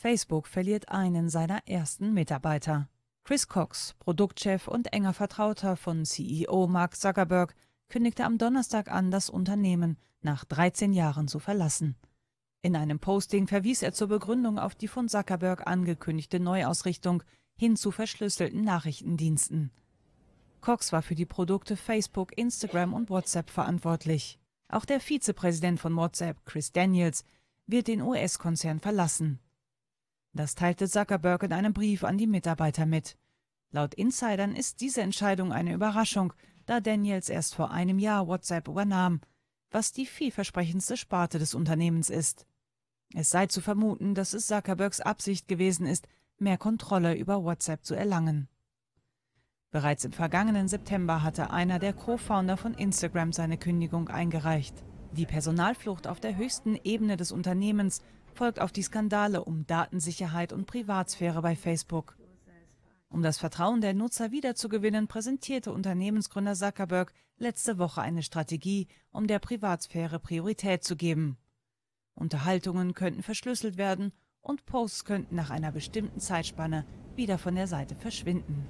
Facebook verliert einen seiner ersten Mitarbeiter. Chris Cox, Produktchef und enger Vertrauter von CEO Mark Zuckerberg, kündigte am Donnerstag an, das Unternehmen nach 13 Jahren zu verlassen. In einem Posting verwies er zur Begründung auf die von Zuckerberg angekündigte Neuausrichtung hin zu verschlüsselten Nachrichtendiensten. Cox war für die Produkte Facebook, Instagram und WhatsApp verantwortlich. Auch der Vizepräsident von WhatsApp, Chris Daniels, wird den US-Konzern verlassen. Das teilte Zuckerberg in einem Brief an die Mitarbeiter mit. Laut Insidern ist diese Entscheidung eine Überraschung, da Daniels erst vor einem Jahr WhatsApp übernahm, was die vielversprechendste Sparte des Unternehmens ist. Es sei zu vermuten, dass es Zuckerbergs Absicht gewesen ist, mehr Kontrolle über WhatsApp zu erlangen. Bereits im vergangenen September hatte einer der Co-Founder von Instagram seine Kündigung eingereicht. Die Personalflucht auf der höchsten Ebene des Unternehmens folgt auf die Skandale um Datensicherheit und Privatsphäre bei Facebook. Um das Vertrauen der Nutzer wiederzugewinnen, präsentierte Unternehmensgründer Zuckerberg letzte Woche eine Strategie, um der Privatsphäre Priorität zu geben. Unterhaltungen könnten verschlüsselt werden und Posts könnten nach einer bestimmten Zeitspanne wieder von der Seite verschwinden.